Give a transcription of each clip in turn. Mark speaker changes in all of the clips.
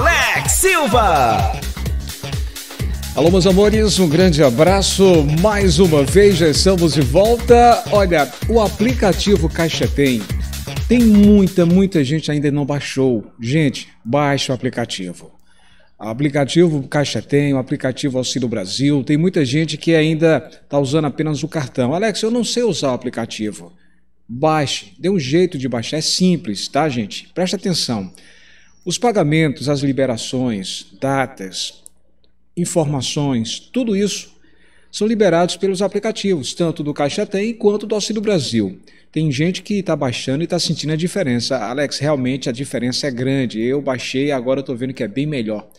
Speaker 1: Alex Silva. Alô, meus amores, um grande abraço. Mais uma vez já estamos de volta. Olha, o aplicativo Caixa Tem. Tem muita, muita gente ainda não baixou. Gente, baixa o aplicativo. O aplicativo Caixa Tem, o aplicativo Auxílio Brasil. Tem muita gente que ainda está usando apenas o cartão. Alex, eu não sei usar o aplicativo. Baixe, dê um jeito de baixar. É simples, tá, gente? Presta atenção. Os pagamentos, as liberações, datas, informações, tudo isso são liberados pelos aplicativos, tanto do Caixa Tem quanto do Auxílio Brasil. Tem gente que está baixando e está sentindo a diferença. Alex, realmente a diferença é grande. Eu baixei e agora estou vendo que é bem melhor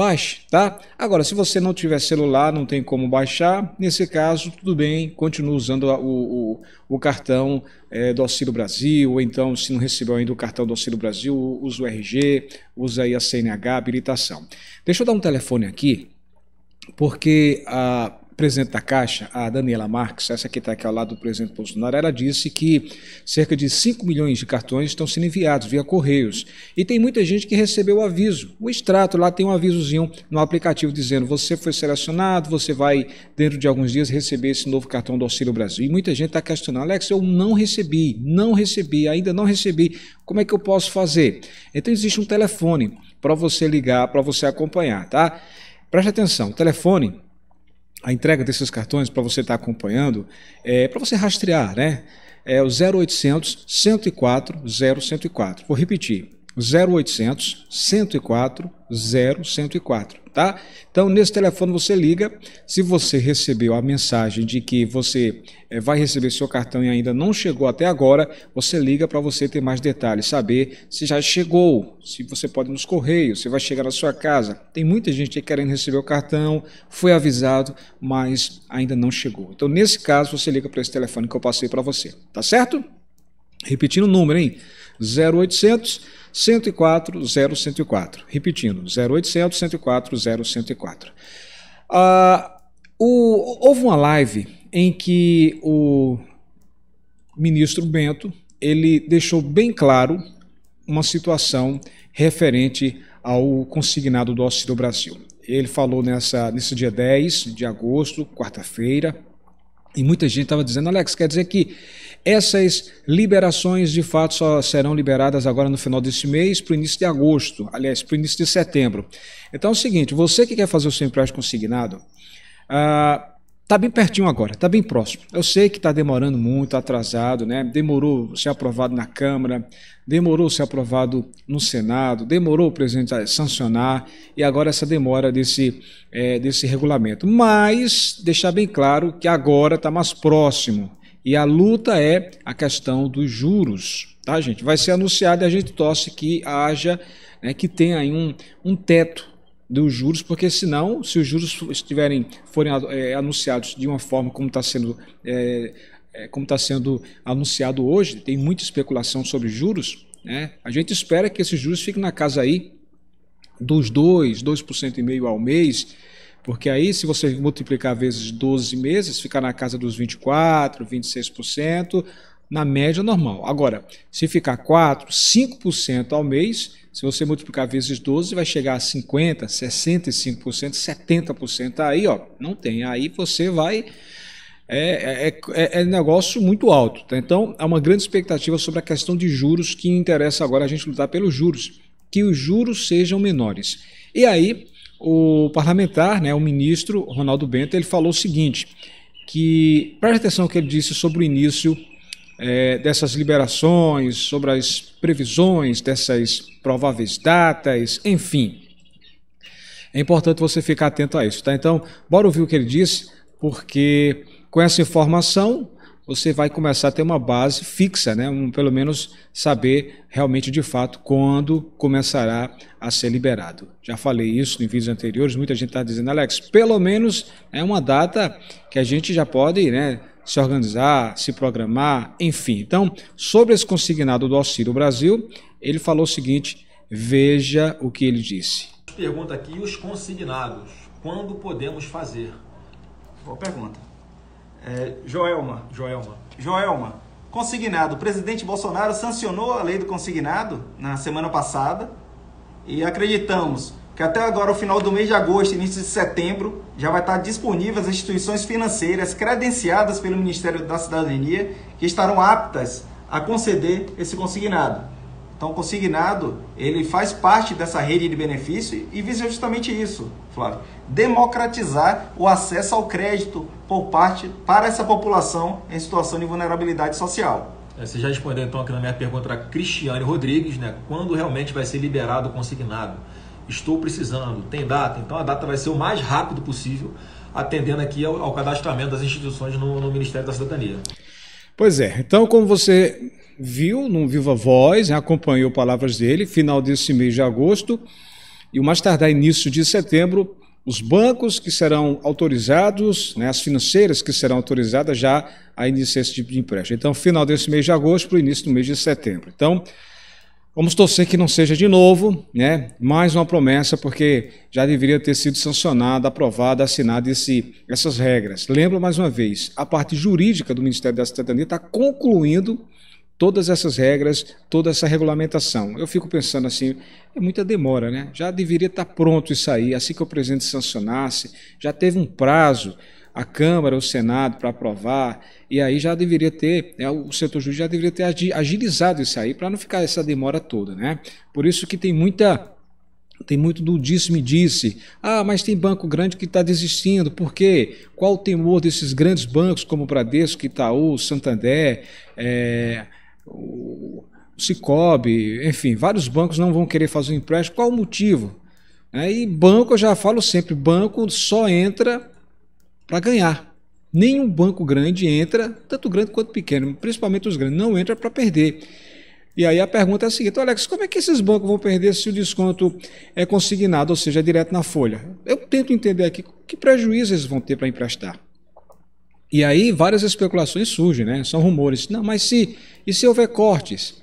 Speaker 1: baixe, tá? Agora, se você não tiver celular, não tem como baixar, nesse caso, tudo bem, continue usando o, o, o cartão é, do Auxílio Brasil, ou então, se não recebeu ainda o cartão do Auxílio Brasil, usa o RG, usa aí a CNH, habilitação. Deixa eu dar um telefone aqui, porque a presidente da Caixa, a Daniela Marques, essa que está aqui ao lado do presidente Bolsonaro, ela disse que cerca de 5 milhões de cartões estão sendo enviados via Correios. E tem muita gente que recebeu o aviso. O extrato lá tem um avisozinho no aplicativo dizendo você foi selecionado, você vai, dentro de alguns dias, receber esse novo cartão do Auxílio Brasil. E muita gente está questionando, Alex, eu não recebi, não recebi, ainda não recebi. Como é que eu posso fazer? Então existe um telefone para você ligar, para você acompanhar, tá? Preste atenção, o telefone a entrega desses cartões para você estar tá acompanhando, é para você rastrear, né? É o 0800 104 0104. Vou repetir. 0800 104 0104 tá? Então, nesse telefone você liga. Se você recebeu a mensagem de que você eh, vai receber seu cartão e ainda não chegou até agora, você liga para você ter mais detalhes, saber se já chegou, se você pode nos correios, se vai chegar na sua casa. Tem muita gente querendo receber o cartão, foi avisado, mas ainda não chegou. Então, nesse caso, você liga para esse telefone que eu passei para você, tá certo? Repetindo o número, hein? 0800 104 004. Repetindo, 0800 104 004. Ah, o, houve uma live em que o ministro Bento ele deixou bem claro uma situação referente ao consignado do Auxílio Brasil. Ele falou nessa, nesse dia 10 de agosto, quarta-feira, e muita gente estava dizendo, Alex, quer dizer que essas liberações, de fato, só serão liberadas agora no final desse mês, para o início de agosto, aliás, para o início de setembro. Então é o seguinte: você que quer fazer o seu empréstimo consignado, ah, Está bem pertinho agora, está bem próximo. Eu sei que está demorando muito, atrasado, né? Demorou ser aprovado na Câmara, demorou ser aprovado no Senado, demorou o presidente a sancionar e agora essa demora desse, é, desse regulamento. Mas deixar bem claro que agora está mais próximo. E a luta é a questão dos juros, tá, gente? Vai ser anunciado e a gente torce que haja, né, que tenha aí um, um teto dos juros, porque senão, se os juros estiverem forem é, anunciados de uma forma como está sendo é, é, como está sendo anunciado hoje, tem muita especulação sobre juros, né? A gente espera que esses juros fiquem na casa aí dos 2, 2,5% ao mês, porque aí, se você multiplicar vezes 12 meses, fica na casa dos 24%, 26%, na média normal. Agora, se ficar 4%, 5% ao mês, se você multiplicar vezes 12, vai chegar a 50%, 65%, 70%. Aí, ó, não tem. Aí você vai. É, é, é, é, negócio muito alto. Tá? Então, há uma grande expectativa sobre a questão de juros que interessa agora a gente lutar pelos juros, que os juros sejam menores. E aí, o parlamentar, né, o ministro Ronaldo Bento, ele falou o seguinte, que preste atenção no que ele disse sobre o início é, dessas liberações, sobre as previsões dessas prováveis datas, enfim. É importante você ficar atento a isso, tá? Então, bora ouvir o que ele disse, porque com essa informação você vai começar a ter uma base fixa, né? Um, pelo menos saber realmente de fato quando começará a ser liberado. Já falei isso em vídeos anteriores, muita gente está dizendo, Alex, pelo menos é uma data que a gente já pode né, se organizar, se programar, enfim. Então, sobre esse consignado do Auxílio Brasil, ele falou o seguinte, veja o que ele disse. Pergunta aqui, os consignados, quando podemos fazer? Boa pergunta. É, Joelma, Joelma. Joelma, consignado. O presidente Bolsonaro sancionou a lei do consignado na semana passada e acreditamos que até agora, o final do mês de agosto, início de setembro, já vai estar disponível as instituições financeiras credenciadas pelo Ministério da Cidadania que estarão aptas a conceder esse consignado. Então, o consignado, ele faz parte dessa rede de benefício e visa justamente isso, Flávio. Democratizar o acesso ao crédito por parte, para essa população em situação de vulnerabilidade social. É, você já respondeu então aqui na minha pergunta para Cristiane Rodrigues, né? Quando realmente vai ser liberado o consignado? Estou precisando, tem data? Então a data vai ser o mais rápido possível, atendendo aqui ao, ao cadastramento das instituições no, no Ministério da Cidadania. Pois é, então como você viu num Viva Voz, né, acompanhou palavras dele, final desse mês de agosto e o mais tardar início de setembro, os bancos que serão autorizados, né, as financeiras que serão autorizadas já a iniciar esse tipo de empréstimo. Então, final desse mês de agosto para o início do mês de setembro. Então, vamos torcer que não seja de novo, né, mais uma promessa, porque já deveria ter sido sancionada, aprovada, assinada esse, essas regras. Lembro mais uma vez, a parte jurídica do Ministério da Cidadania está concluindo todas essas regras, toda essa regulamentação. Eu fico pensando assim, é muita demora, né? Já deveria estar pronto isso aí, assim que o presidente sancionasse, já teve um prazo a Câmara, o Senado para aprovar, e aí já deveria ter, né, o setor jurídico já deveria ter agilizado isso aí para não ficar essa demora toda, né? Por isso que tem muita tem muito do disse-me-disse. -disse. Ah, mas tem banco grande que está desistindo. Por quê? Qual o temor desses grandes bancos como o Bradesco, Itaú, Santander, é, o Cicobi, enfim, vários bancos não vão querer fazer um empréstimo. Qual o motivo? É, e banco, eu já falo sempre, banco só entra para ganhar. Nenhum banco grande entra, tanto grande quanto pequeno, principalmente os grandes, não entra para perder. E aí a pergunta é a seguinte, Alex, como é que esses bancos vão perder se o desconto é consignado, ou seja, é direto na folha? Eu tento entender aqui que prejuízo eles vão ter para emprestar. E aí várias especulações surgem, né? São rumores. Não, mas se e se houver cortes?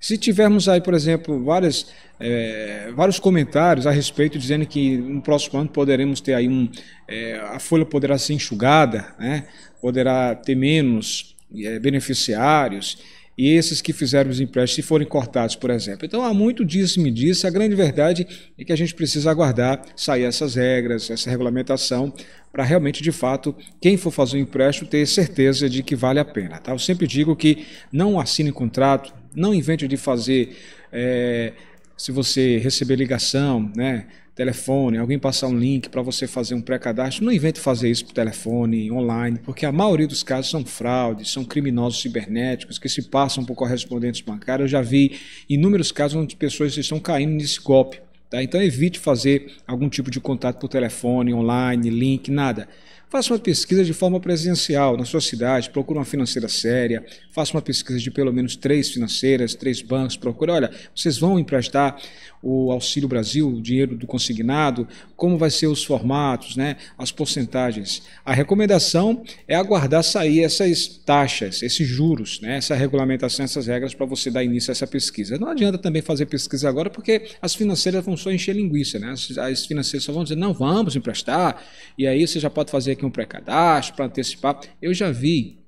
Speaker 1: Se tivermos aí, por exemplo, várias, é, vários comentários a respeito dizendo que no próximo ano poderemos ter aí um é, a folha poderá ser enxugada, né? Poderá ter menos é, beneficiários e esses que fizeram os empréstimos, se forem cortados, por exemplo. Então, há muito disso me disse. A grande verdade é que a gente precisa aguardar sair essas regras, essa regulamentação, para realmente, de fato, quem for fazer o um empréstimo ter certeza de que vale a pena. Tá? Eu sempre digo que não assine contrato, não invente de fazer. É, se você receber ligação, né? telefone, alguém passar um link para você fazer um pré-cadastro, não invente fazer isso por telefone, online, porque a maioria dos casos são fraudes, são criminosos cibernéticos que se passam por correspondentes bancários. Eu já vi inúmeros casos onde pessoas estão caindo nesse golpe. Tá? Então evite fazer algum tipo de contato por telefone, online, link, nada. Faça uma pesquisa de forma presencial na sua cidade, procure uma financeira séria, faça uma pesquisa de pelo menos três financeiras, três bancos, procure, olha, vocês vão emprestar o Auxílio Brasil, o dinheiro do consignado, como vai ser os formatos, né, as porcentagens. A recomendação é aguardar sair essas taxas, esses juros, né, essa regulamentação, essas regras para você dar início a essa pesquisa. Não adianta também fazer pesquisa agora, porque as financeiras vão só encher linguiça, né? As, as financeiras só vão dizer, não, vamos emprestar, e aí você já pode fazer aqui um pré-cadastro para antecipar. Eu já vi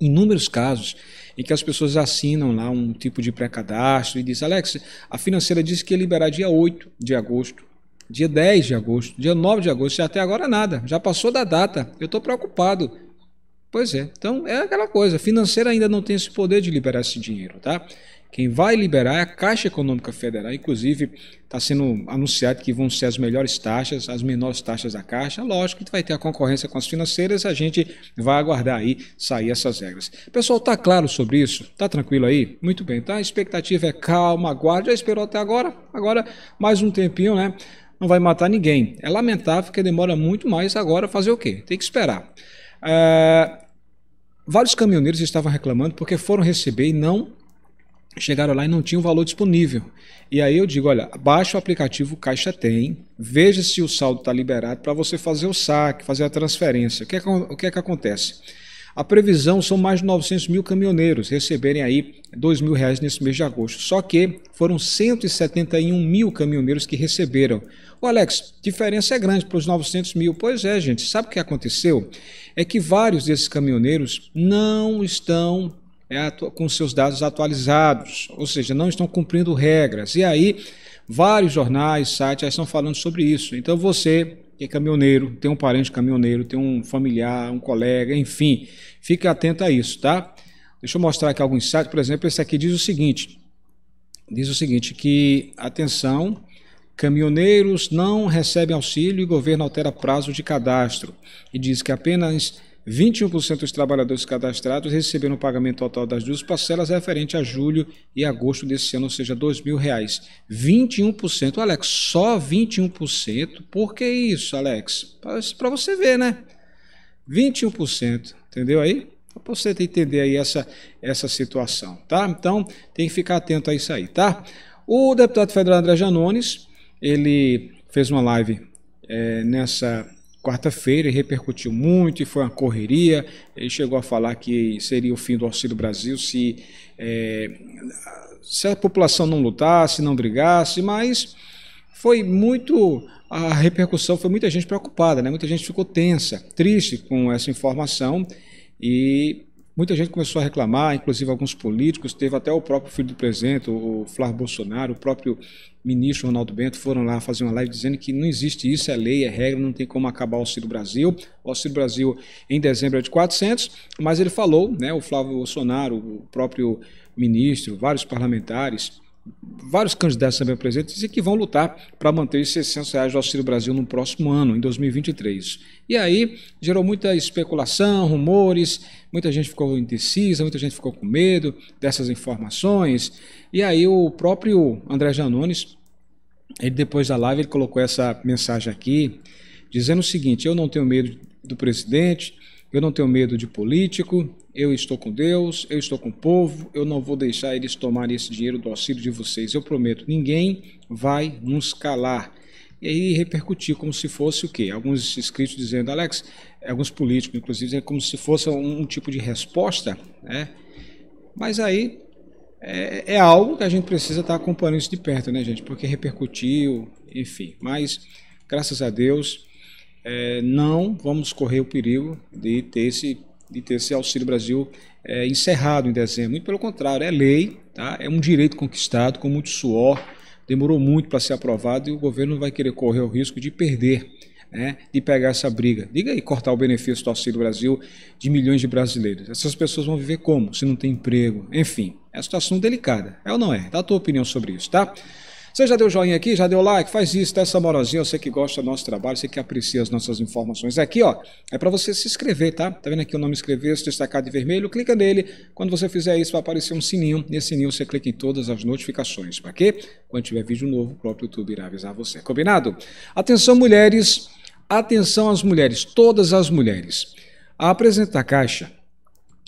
Speaker 1: inúmeros casos em que as pessoas assinam lá um tipo de pré-cadastro e diz: Alex, a financeira disse que ia liberar dia 8 de agosto, dia 10 de agosto, dia 9 de agosto, e até agora nada, já passou da data, eu estou preocupado. Pois é, então é aquela coisa, a financeira ainda não tem esse poder de liberar esse dinheiro, tá? Quem vai liberar é a Caixa Econômica Federal. Inclusive, está sendo anunciado que vão ser as melhores taxas, as menores taxas da Caixa. Lógico que vai ter a concorrência com as financeiras, a gente vai aguardar aí sair essas regras. Pessoal, tá claro sobre isso? Tá tranquilo aí? Muito bem, tá? A expectativa é calma, aguarde. Já esperou até agora? Agora, mais um tempinho, né? Não vai matar ninguém. É lamentável que demora muito mais agora fazer o quê? Tem que esperar. É... Vários caminhoneiros estavam reclamando porque foram receber e não chegaram lá e não tinha o valor disponível. E aí eu digo, olha, baixa o aplicativo Caixa Tem, veja se o saldo está liberado para você fazer o saque, fazer a transferência. O que, é que, o que é que acontece? A previsão são mais de 900 mil caminhoneiros receberem aí dois mil reais nesse mês de agosto. Só que foram 171 mil caminhoneiros que receberam. O Alex, diferença é grande para os 900 mil. Pois é, gente. Sabe o que aconteceu? É que vários desses caminhoneiros não estão é, com seus dados atualizados, ou seja, não estão cumprindo regras. E aí, vários jornais, sites já estão falando sobre isso. Então, você que é caminhoneiro, tem um parente caminhoneiro, tem um familiar, um colega, enfim, fique atento a isso, tá? Deixa eu mostrar aqui alguns sites, por exemplo, esse aqui diz o seguinte: diz o seguinte, que atenção. Caminhoneiros não recebem auxílio e governo altera prazo de cadastro e diz que apenas 21% dos trabalhadores cadastrados receberam o pagamento total das duas parcelas referente a julho e agosto desse ano, ou seja, R$ 2.000. 21%, Alex, só 21%? Por que isso, Alex? Para você ver, né? 21%, entendeu aí? Para você entender aí essa, essa situação, tá? Então, tem que ficar atento a isso aí, tá? O deputado federal André Janones, ele fez uma live é, nessa quarta-feira e repercutiu muito e foi uma correria. Ele chegou a falar que seria o fim do Auxílio Brasil se, é, se a população não lutasse, não brigasse, mas foi muito. A repercussão foi muita gente preocupada, né? muita gente ficou tensa, triste com essa informação e Muita gente começou a reclamar, inclusive alguns políticos, teve até o próprio filho do presidente, o Flávio Bolsonaro, o próprio ministro Ronaldo Bento, foram lá fazer uma live dizendo que não existe isso, é lei, é regra, não tem como acabar o Auxílio Brasil. O Auxílio Brasil em dezembro é de 400, mas ele falou, né, o Flávio Bolsonaro, o próprio ministro, vários parlamentares, vários candidatos também presentes e que vão lutar para manter os 600 reais do Auxílio Brasil no próximo ano, em 2023. E aí gerou muita especulação, rumores, muita gente ficou indecisa, muita gente ficou com medo dessas informações. E aí o próprio André Janones, ele depois da live, ele colocou essa mensagem aqui, dizendo o seguinte: eu não tenho medo do presidente, eu não tenho medo de político, eu estou com Deus, eu estou com o povo, eu não vou deixar eles tomarem esse dinheiro do auxílio de vocês. Eu prometo, ninguém vai nos calar. E aí repercutiu como se fosse o quê? Alguns inscritos dizendo, Alex, alguns políticos, inclusive, como se fosse um, um tipo de resposta, né? Mas aí é, é, algo que a gente precisa estar acompanhando isso de perto, né, gente? Porque repercutiu, enfim. Mas, graças a Deus, é, não vamos correr o perigo de ter esse de ter esse Auxílio Brasil é, encerrado em dezembro. Muito pelo contrário, é lei, tá? é um direito conquistado com muito suor, demorou muito para ser aprovado e o governo vai querer correr o risco de perder, né? de pegar essa briga. Diga aí, cortar o benefício do Auxílio Brasil de milhões de brasileiros. Essas pessoas vão viver como? Se não tem emprego. Enfim, é uma situação delicada. É ou não é? Dá a tua opinião sobre isso, tá? Você já deu joinha aqui? Já deu like? Faz isso, dá tá essa moralzinha. Você que gosta do nosso trabalho, você que aprecia as nossas informações. É aqui, ó, é para você se inscrever, tá? Tá vendo aqui o nome inscrever-se destacado de vermelho? Clica nele. Quando você fizer isso, vai aparecer um sininho. Nesse sininho você clica em todas as notificações. Para quê? Quando tiver vídeo novo, o próprio YouTube irá avisar você. Combinado? Atenção, mulheres. Atenção às mulheres, todas as mulheres. A apresenta caixa,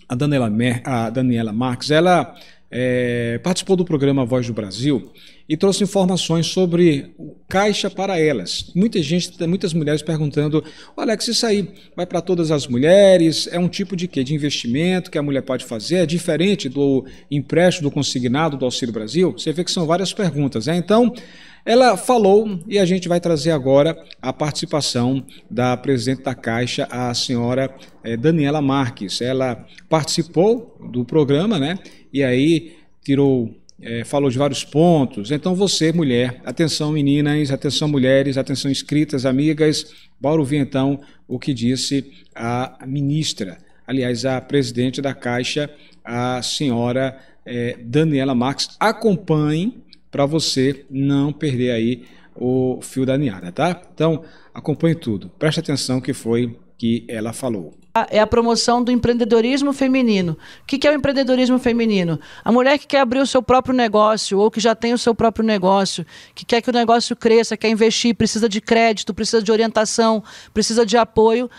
Speaker 1: a Daniela, Mer, a Daniela Marques, ela é, participou do programa Voz do Brasil e trouxe informações sobre caixa para elas. Muita gente, muitas mulheres perguntando: Alex, isso aí vai para todas as mulheres? É um tipo de quê? De investimento que a mulher pode fazer? É diferente do empréstimo, do consignado, do Auxílio Brasil? Você vê que são várias perguntas, né? Então, ela falou e a gente vai trazer agora a participação da presidente da Caixa, a senhora eh, Daniela Marques. Ela participou do programa, né? E aí tirou é, falou de vários pontos. Então, você, mulher, atenção meninas, atenção mulheres, atenção inscritas, amigas, bora ouvir então o que disse a ministra, aliás, a presidente da Caixa, a senhora é, Daniela Marques. Acompanhe para você não perder aí o fio da meada, tá? Então, acompanhe tudo. Preste atenção que foi que ela falou.
Speaker 2: Ah, é a promoção do empreendedorismo feminino. O que é o empreendedorismo feminino? A mulher que quer abrir o seu próprio negócio ou que já tem o seu próprio negócio, que quer que o negócio cresça, quer investir, precisa de crédito, precisa de orientação, precisa de apoio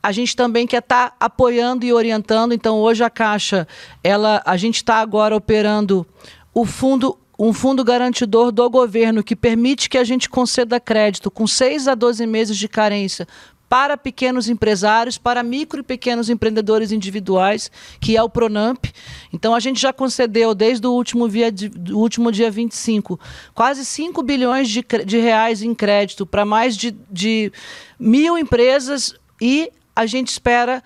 Speaker 2: a gente também quer estar tá apoiando e orientando. Então, hoje a Caixa, ela, a gente está agora operando o fundo um fundo garantidor do governo que permite que a gente conceda crédito com 6 a 12 meses de carência para pequenos empresários, para micro e pequenos empreendedores individuais, que é o Pronamp. Então, a gente já concedeu, desde o último, via, do último dia 25, quase 5 bilhões de, de reais em crédito para mais de, de mil empresas e a gente espera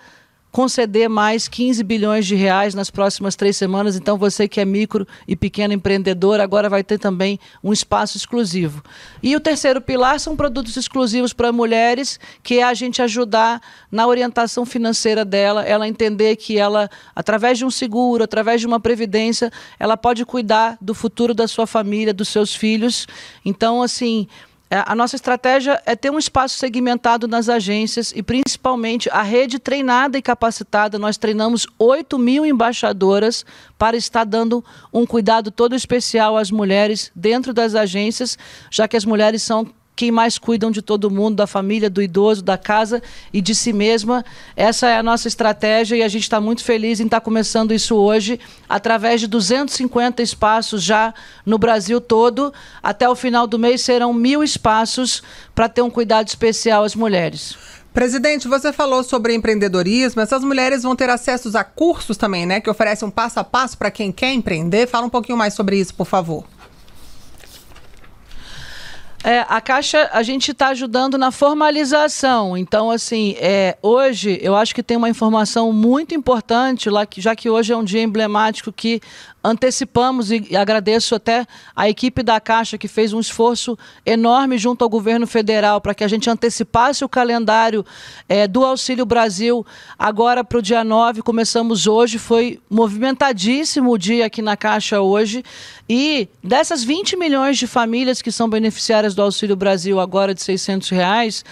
Speaker 2: conceder mais 15 bilhões de reais nas próximas três semanas. Então, você que é micro e pequeno empreendedor, agora vai ter também um espaço exclusivo. E o terceiro pilar são produtos exclusivos para mulheres, que é a gente ajudar na orientação financeira dela, ela entender que ela, através de um seguro, através de uma previdência, ela pode cuidar do futuro da sua família, dos seus filhos. Então, assim. É, a nossa estratégia é ter um espaço segmentado nas agências e principalmente a rede treinada e capacitada. Nós treinamos 8 mil embaixadoras para estar dando um cuidado todo especial às mulheres dentro das agências, já que as mulheres são quem mais cuidam de todo mundo, da família, do idoso, da casa e de si mesma. Essa é a nossa estratégia e a gente está muito feliz em estar tá começando isso hoje, através de 250 espaços já no Brasil todo. Até o final do mês serão mil espaços para ter um cuidado especial às mulheres. Presidente, você falou sobre empreendedorismo. Essas mulheres vão ter acesso a cursos também, né? Que oferecem um passo a passo para quem quer empreender. Fala um pouquinho mais sobre isso, por favor. É, a Caixa, a gente está ajudando na formalização. Então, assim, é, hoje eu acho que tem uma informação muito importante lá, que, já que hoje é um dia emblemático que antecipamos e agradeço até a equipe da Caixa que fez um esforço enorme junto ao governo federal para que a gente antecipasse o calendário é, do Auxílio Brasil agora para o dia 9. Começamos hoje, foi movimentadíssimo o dia aqui na Caixa hoje. E dessas 20 milhões de famílias que são beneficiárias do Auxílio Brasil agora de 600 reais,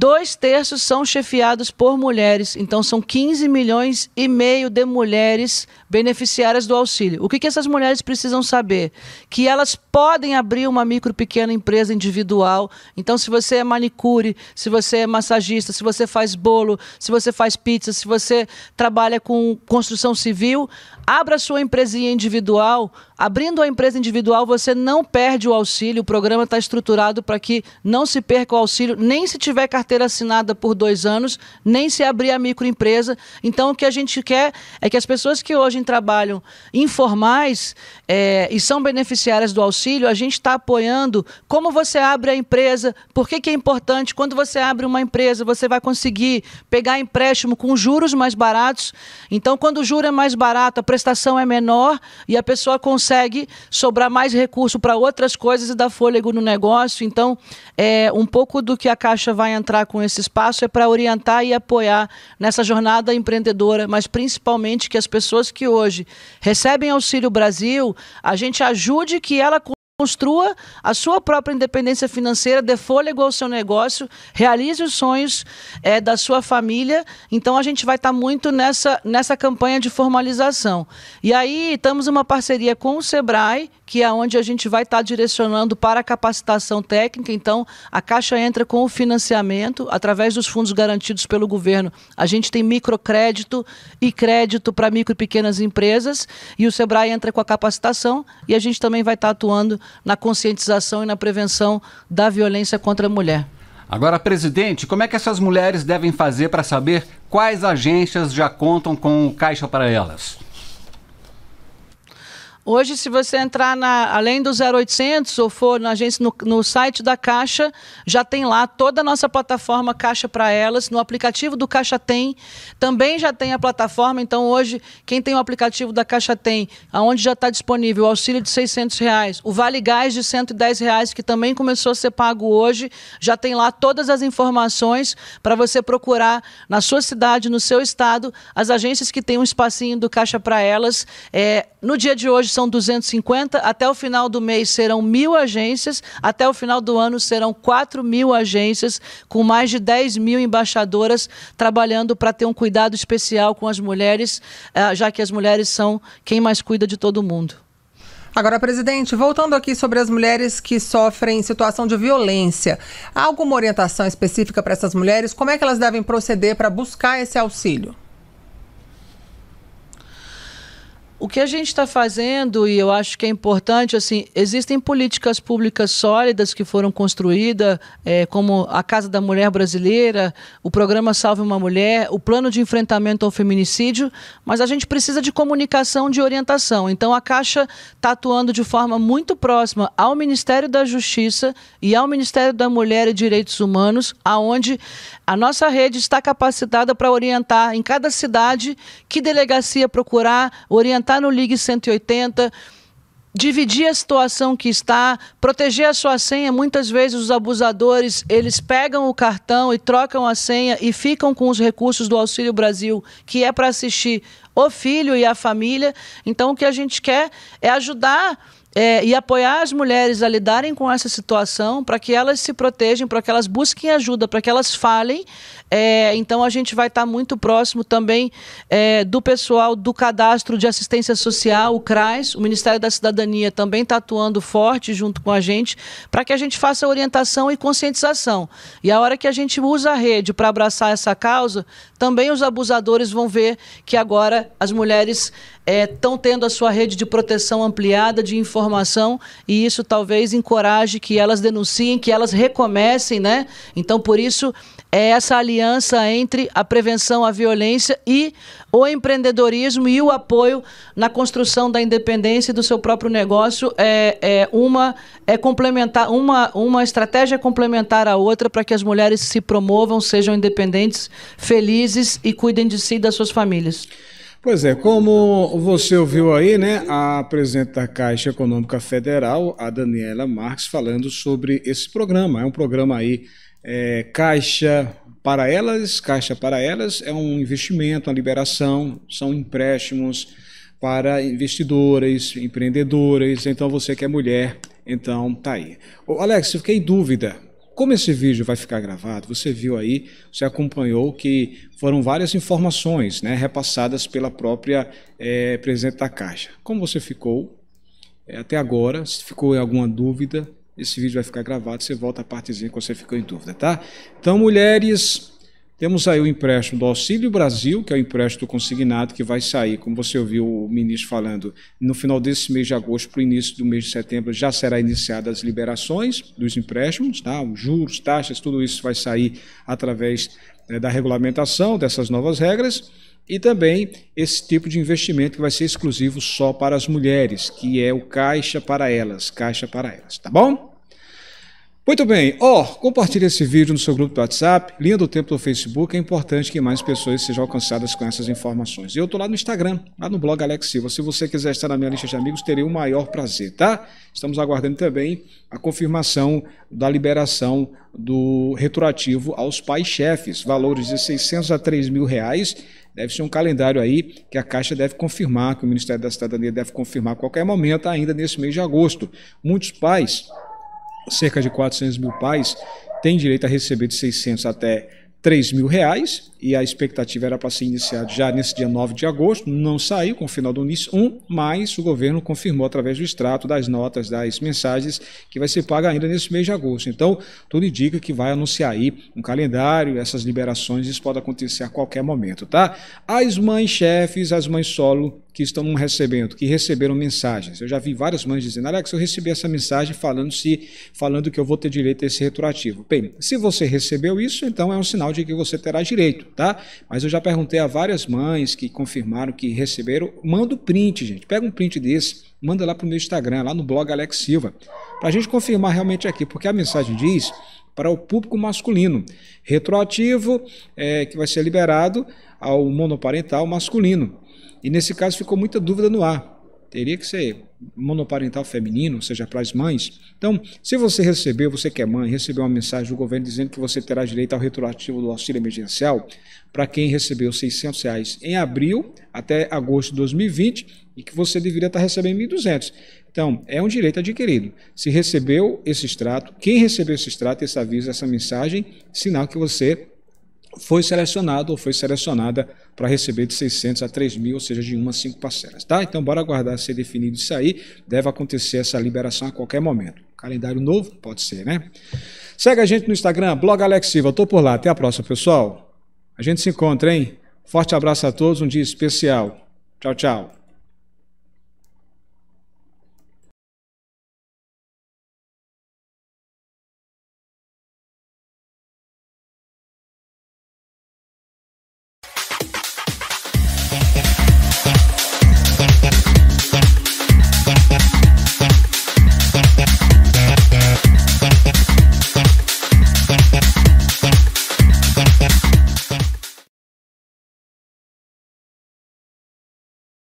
Speaker 2: Dois terços são chefiados por mulheres, então são 15 milhões e meio de mulheres beneficiárias do auxílio. O que, que essas mulheres precisam saber? Que elas podem abrir uma micro, pequena empresa individual. Então, se você é manicure, se você é massagista, se você faz bolo, se você faz pizza, se você trabalha com construção civil, Abra sua empresa individual. Abrindo a empresa individual, você não perde o auxílio. O programa está estruturado para que não se perca o auxílio, nem se tiver carteira assinada por dois anos, nem se abrir a microempresa. Então, o que a gente quer é que as pessoas que hoje trabalham informais é, e são beneficiárias do auxílio, a gente está apoiando como você abre a empresa, por que, que é importante. Quando você abre uma empresa, você vai conseguir pegar empréstimo com juros mais baratos. Então, quando o juro é mais barato, a prestação é menor e a pessoa consegue sobrar mais recurso para outras coisas e dar fôlego no negócio. Então, é, um pouco do que a Caixa vai entrar com esse espaço é para orientar e apoiar nessa jornada empreendedora, mas principalmente que as pessoas que hoje recebem Auxílio Brasil, a gente ajude que ela construa a sua própria independência financeira, dê fôlego ao seu negócio, realize os sonhos é, da sua família. Então a gente vai estar tá muito nessa, nessa campanha de formalização. E aí estamos uma parceria com o Sebrae, que é onde a gente vai estar tá direcionando para a capacitação técnica. Então a Caixa entra com o financiamento através dos fundos garantidos pelo governo. A gente tem microcrédito e crédito para micro e pequenas empresas e o Sebrae entra com a capacitação e a gente também vai estar tá atuando na conscientização e na prevenção da violência contra a mulher.
Speaker 1: Agora, presidente, como é que essas mulheres devem fazer para saber quais agências já contam com o caixa para elas?
Speaker 2: Hoje, se você entrar na, além do 0800 ou for na agência no, no site da Caixa, já tem lá toda a nossa plataforma Caixa para Elas. No aplicativo do Caixa Tem também já tem a plataforma. Então, hoje, quem tem o aplicativo da Caixa Tem, aonde já está disponível o auxílio de 600 reais, o Vale Gás de 110 reais, que também começou a ser pago hoje, já tem lá todas as informações para você procurar na sua cidade, no seu estado, as agências que têm um espacinho do Caixa para Elas. É, no dia de hoje são 250, até o final do mês serão mil agências, até o final do ano serão 4 mil agências, com mais de 10 mil embaixadoras trabalhando para ter um cuidado especial com as mulheres, eh, já que as mulheres são quem mais cuida de todo mundo. Agora, presidente, voltando aqui sobre as mulheres que sofrem situação de violência, há alguma orientação específica para essas mulheres? Como é que elas devem proceder para buscar esse auxílio? O que a gente está fazendo, e eu acho que é importante, assim, existem políticas públicas sólidas que foram construídas, é, como a Casa da Mulher Brasileira, o programa Salve uma Mulher, o plano de enfrentamento ao feminicídio, mas a gente precisa de comunicação, de orientação. Então a Caixa está atuando de forma muito próxima ao Ministério da Justiça e ao Ministério da Mulher e Direitos Humanos, aonde a nossa rede está capacitada para orientar em cada cidade que delegacia procurar, orientar está no Ligue 180 dividir a situação que está, proteger a sua senha. Muitas vezes os abusadores, eles pegam o cartão e trocam a senha e ficam com os recursos do Auxílio Brasil, que é para assistir o filho e a família. Então o que a gente quer é ajudar é, e apoiar as mulheres a lidarem com essa situação para que elas se protejam, para que elas busquem ajuda, para que elas falem. É, então a gente vai estar tá muito próximo também é, do pessoal do Cadastro de Assistência Social, o CRAS, o Ministério da Cidadania também está atuando forte junto com a gente para que a gente faça orientação e conscientização. E a hora que a gente usa a rede para abraçar essa causa, também os abusadores vão ver que agora as mulheres estão é, tendo a sua rede de proteção ampliada de informação e isso talvez encoraje que elas denunciem, que elas recomecem, né? Então, por isso, é essa aliança entre a prevenção à violência e o empreendedorismo e o apoio na construção da independência e do seu próprio negócio é, é uma é complementar uma, uma estratégia é complementar à outra para que as mulheres se promovam, sejam independentes, felizes e cuidem de si e das suas famílias.
Speaker 1: Pois é, como você ouviu aí, né, a presidente da Caixa Econômica Federal, a Daniela Marques, falando sobre esse programa. É um programa aí, é, Caixa para Elas, Caixa para Elas é um investimento, uma liberação, são empréstimos para investidores, empreendedores. Então, você que é mulher, então tá aí. Ô, Alex, eu fiquei em dúvida como esse vídeo vai ficar gravado, você viu aí, você acompanhou que foram várias informações né, repassadas pela própria é, presidente da Caixa. Como você ficou é, até agora, se ficou em alguma dúvida, esse vídeo vai ficar gravado, você volta a partezinha que você ficou em dúvida, tá? Então, mulheres temos aí o empréstimo do Auxílio Brasil, que é o empréstimo consignado, que vai sair, como você ouviu o ministro falando, no final desse mês de agosto para o início do mês de setembro já será iniciadas as liberações dos empréstimos, tá? Os juros, taxas, tudo isso vai sair através né, da regulamentação dessas novas regras. E também esse tipo de investimento que vai ser exclusivo só para as mulheres, que é o caixa para elas, caixa para elas, tá bom? Muito bem, ó, oh, compartilhe esse vídeo no seu grupo do WhatsApp, linha do tempo do Facebook, é importante que mais pessoas sejam alcançadas com essas informações. Eu tô lá no Instagram, lá no blog Alex Silva, se você quiser estar na minha lista de amigos, terei o maior prazer, tá? Estamos aguardando também a confirmação da liberação do retroativo aos pais-chefes, valores de 600 a 3 mil reais, deve ser um calendário aí que a Caixa deve confirmar, que o Ministério da Cidadania deve confirmar a qualquer momento ainda nesse mês de agosto. Muitos pais cerca de 400 mil pais têm direito a receber de 600 até 3 mil reais e a expectativa era para ser iniciado já nesse dia 9 de agosto, não saiu com o final do início 1, mas o governo confirmou através do extrato das notas, das mensagens, que vai ser paga ainda nesse mês de agosto. Então, tudo indica que vai anunciar aí um calendário, essas liberações, isso pode acontecer a qualquer momento, tá? As mães chefes, as mães solo que estão recebendo, que receberam mensagens. Eu já vi várias mães dizendo, Alex, eu recebi essa mensagem falando se falando que eu vou ter direito a esse retroativo. Bem, se você recebeu isso, então é um sinal de que você terá direito tá? Mas eu já perguntei a várias mães que confirmaram que receberam. Manda o print, gente. Pega um print desse, manda lá para o meu Instagram, lá no blog Alex Silva, para a gente confirmar realmente aqui, porque a mensagem diz para o público masculino, retroativo, é, que vai ser liberado ao monoparental masculino. E nesse caso ficou muita dúvida no ar teria que ser monoparental feminino, ou seja, para as mães. Então, se você recebeu, você que é mãe, recebeu uma mensagem do governo dizendo que você terá direito ao retroativo do auxílio emergencial para quem recebeu R$ 600 reais em abril até agosto de 2020 e que você deveria estar tá recebendo R$ 1.200. Então, é um direito adquirido. Se recebeu esse extrato, quem recebeu esse extrato, esse aviso, essa mensagem, sinal que você foi selecionado ou foi selecionada para receber de 600 a 3 mil, ou seja, de 1 a 5 parcelas. Tá? Então, bora aguardar ser definido isso aí. Deve acontecer essa liberação a qualquer momento. Calendário novo? Pode ser, né? Segue a gente no Instagram, blog Alex Silva. Estou por lá. Até a próxima, pessoal. A gente se encontra, hein? Forte abraço a todos. Um dia especial. Tchau, tchau.